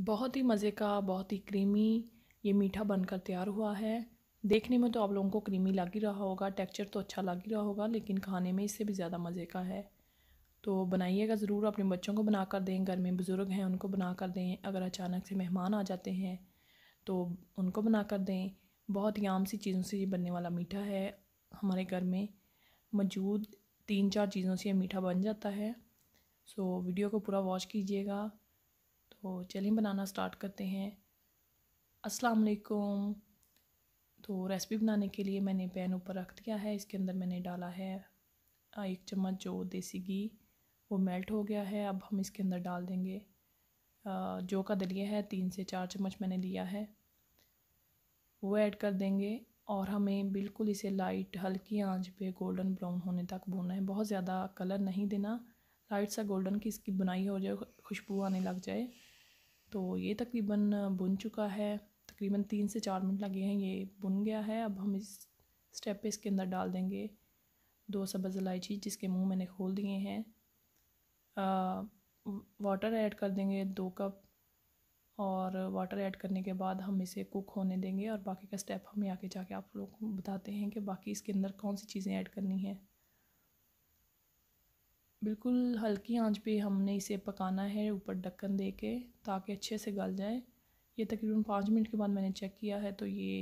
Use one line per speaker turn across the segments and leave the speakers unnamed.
बहुत ही मज़े का बहुत ही क्रीमी ये मीठा बनकर तैयार हुआ है देखने में तो आप लोगों को क्रीमी लग ही रहा होगा टेक्सचर तो अच्छा लग ही रहा होगा लेकिन खाने में इससे भी ज़्यादा मज़े का है तो बनाइएगा ज़रूर अपने बच्चों को बना कर दें घर में बुज़ुर्ग हैं उनको बना कर दें अगर अचानक से मेहमान आ जाते हैं तो उनको बना कर दें बहुत ही आम सी चीज़ों से ये बनने वाला मीठा है हमारे घर में मौजूद तीन चार चीज़ों से ये मीठा बन जाता है सो वीडियो को पूरा वॉच कीजिएगा तो चलिए बनाना स्टार्ट करते हैं अस्सलाम वालेकुम तो रेसिपी बनाने के लिए मैंने पैन ऊपर रख दिया है इसके अंदर मैंने डाला है एक चम्मच जो देसी घी वो मेल्ट हो गया है अब हम इसके अंदर डाल देंगे जो का दलिया है तीन से चार चम्मच मैंने लिया है वो ऐड कर देंगे और हमें बिल्कुल इसे लाइट हल्की आंच पे गोल्डन ब्राउन होने तक भूनना है बहुत ज़्यादा कलर नहीं देना लाइट सा गोल्डन की इसकी बुनाई हो जाए खुशबू आने लग जाए तो ये तकरीबन बुन चुका है तकरीबन तीन से चार मिनट लगे हैं ये बुन गया है अब हम इस स्टेप पे इसके अंदर डाल देंगे दो सब्ज़ इलायची जिसके मुंह मैंने खोल दिए हैं वाटर ऐड कर देंगे दो कप और वाटर ऐड करने के बाद हम इसे कुक होने देंगे और बाकी का स्टेप हम यहाँ के जाके आप लोगों को बताते हैं कि बाकी इसके अंदर कौन सी चीज़ें ऐड करनी है बिल्कुल हल्की आंच पे हमने इसे पकाना है ऊपर ढक्कन दे के ताकि अच्छे से गल जाए ये तकरीबन पाँच मिनट के बाद मैंने चेक किया है तो ये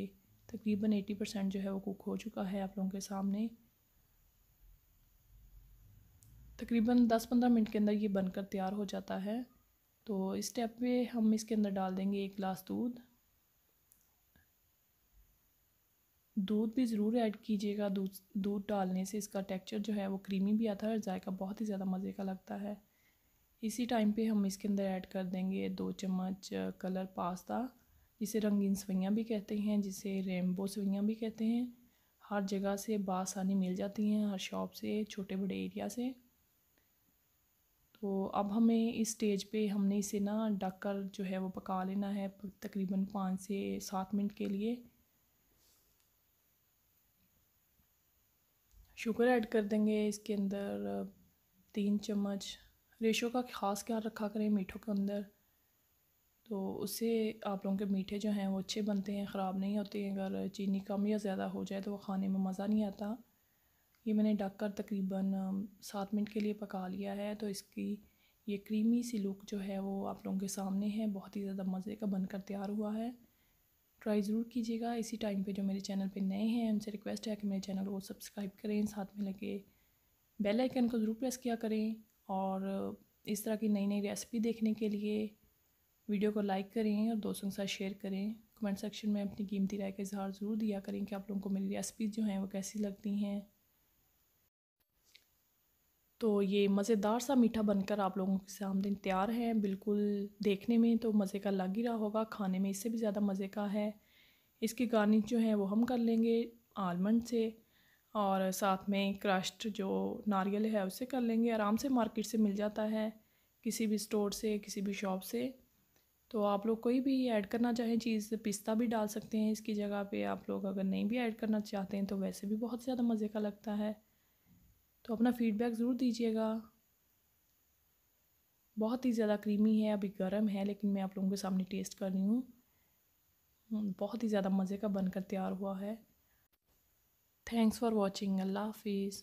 तकरीबन एटी परसेंट जो है वो कुक हो चुका है आप लोगों के सामने तकरीबन दस पंद्रह मिनट के अंदर ये बनकर तैयार हो जाता है तो इस स्टेप पे हम इसके अंदर डाल देंगे एक गिलास दूध दूध भी ज़रूर ऐड कीजिएगा दूध दूध डालने से इसका टेक्सचर जो है वो क्रीमी भी आता है और जायका बहुत ही ज़्यादा मज़े का लगता है इसी टाइम पे हम इसके अंदर ऐड कर देंगे दो चम्मच कलर पास्ता जिसे रंगीन सवैयाँ भी कहते हैं जिसे रेमबो सवैयाँ भी कहते हैं हर जगह से बासानी मिल जाती हैं हर शॉप से छोटे बड़े एरिया से तो अब हमें इस स्टेज पे हमने इसे ना ढक जो है वो पका लेना है तकरीबन पाँच से सात मिनट के लिए शुगर ऐड कर देंगे इसके अंदर तीन चम्मच रेशो का ख़ास ख्याल रखा करें मीठों के अंदर तो उससे आप लोगों के मीठे जो हैं वो अच्छे बनते हैं ख़राब नहीं होते हैं अगर चीनी कम या ज़्यादा हो जाए तो वो खाने में मज़ा नहीं आता ये मैंने डक कर तकरीबन सात मिनट के लिए पका लिया है तो इसकी ये क्रीमी सी लुक जो है वो आप लोगों के सामने है बहुत ही ज़्यादा मज़े का बनकर तैयार हुआ है ट्राई ज़रूर कीजिएगा इसी टाइम पे जो मेरे चैनल पे नए हैं उनसे रिक्वेस्ट है कि मेरे चैनल को सब्सक्राइब करें साथ में लगे बेल आइकन को ज़रूर प्रेस किया करें और इस तरह की नई नई रेसिपी देखने के लिए वीडियो को लाइक करें और दोस्तों के साथ शेयर करें कमेंट सेक्शन में अपनी कीमती राय का इजहार ज़रूर दिया करें कि आप लोगों को मेरी रेसिपीज़ जो हैं वो कैसी लगती हैं तो ये मज़ेदार सा मीठा बनकर आप लोगों के सामने तैयार है बिल्कुल देखने में तो मज़े का लग ही रहा होगा खाने में इससे भी ज़्यादा मज़े का है इसकी गार्निश जो है वो हम कर लेंगे आलमंड से और साथ में क्रश्ड जो नारियल है उसे कर लेंगे आराम से मार्केट से मिल जाता है किसी भी स्टोर से किसी भी शॉप से तो आप लोग कोई भी ऐड करना चाहें चीज़ पिस्ता भी डाल सकते हैं इसकी जगह पे आप लोग अगर नहीं भी ऐड करना चाहते हैं तो वैसे भी बहुत ज़्यादा मज़े का लगता है तो अपना फीडबैक ज़रूर दीजिएगा बहुत ही ज़्यादा क्रीमी है अभी गर्म है लेकिन मैं आप लोगों के सामने टेस्ट कर रही हूँ हम्म, बहुत ही ज़्यादा मज़े का बनकर तैयार हुआ है थैंक्स फॉर वॉचिंग अल्लाह हाफिज़